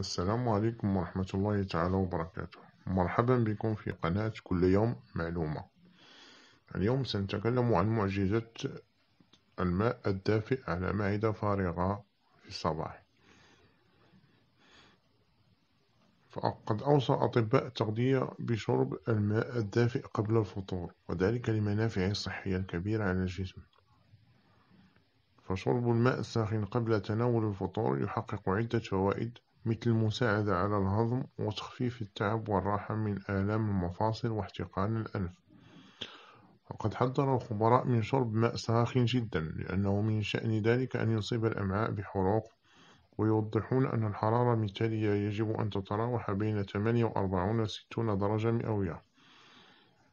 السلام عليكم ورحمة الله تعالى وبركاته مرحبا بكم في قناة كل يوم معلومة اليوم سنتكلم عن معجزة الماء الدافئ على معدة فارغة في الصباح فقد أوصى أطباء التغذية بشرب الماء الدافئ قبل الفطور وذلك لمنافع الصحية الكبيرة على الجسم فشرب الماء الساخن قبل تناول الفطور يحقق عدة فوائد مثل المساعدة على الهضم وتخفيف التعب والراحة من آلام المفاصل واحتقان الأنف وقد حذر الخبراء من شرب ماء ساخن جدا لأنه من شأن ذلك أن يصيب الأمعاء بحروق ويوضحون أن الحرارة المثالية يجب أن تتراوح بين 48 و 60 درجة مئوية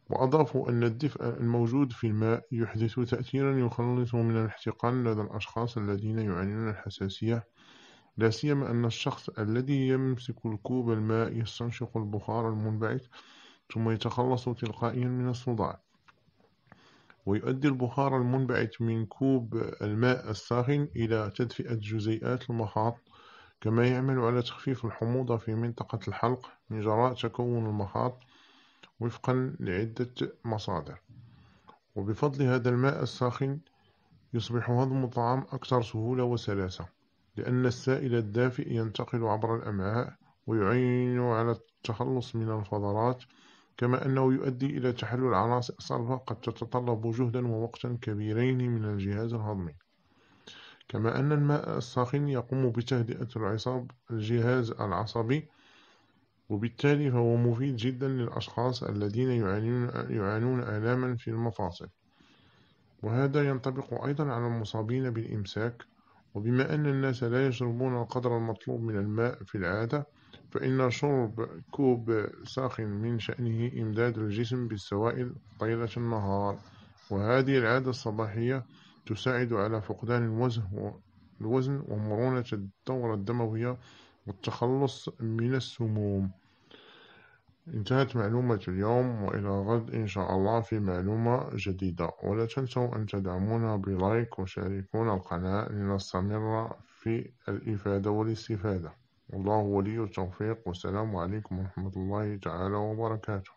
وأضافوا أن الدفء الموجود في الماء يحدث تأثيرا يخلصه من الاحتقان لدى الأشخاص الذين يعانون الحساسية لا سيما أن الشخص الذي يمسك الكوب الماء يستنشق البخار المنبعث ثم يتخلص تلقائيا من الصداع ويؤدي البخار المنبعث من كوب الماء الساخن إلى تدفئة جزيئات المخاط كما يعمل على تخفيف الحموضة في منطقة الحلق من جراء تكون المخاط وفقا لعدة مصادر وبفضل هذا الماء الساخن يصبح هضم الطعام أكثر سهولة وسلاسة لأن السائل الدافئ ينتقل عبر الأمعاء ويعين على التخلص من الفضلات كما أنه يؤدي إلى تحلل عناصر صلبة قد تتطلب جهدا ووقتا كبيرين من الجهاز الهضمي كما أن الماء الساخن يقوم بتهدئة العصاب الجهاز العصبي وبالتالي فهو مفيد جدا للأشخاص الذين يعانون, يعانون آلاما في المفاصل وهذا ينطبق أيضا على المصابين بالإمساك وبما أن الناس لا يشربون القدر المطلوب من الماء في العادة فإن شرب كوب ساخن من شأنه إمداد الجسم بالسوائل طيلة النهار وهذه العادة الصباحية تساعد على فقدان الوزن ومرونة الدورة الدموية والتخلص من السموم انتهت معلومة اليوم وإلى غد إن شاء الله في معلومة جديدة ولا تنسوا أن تدعمونا بلايك وشاركونا القناة لنستمر في الإفادة والاستفادة والله ولي التوفيق والسلام عليكم ورحمة الله تعالى وبركاته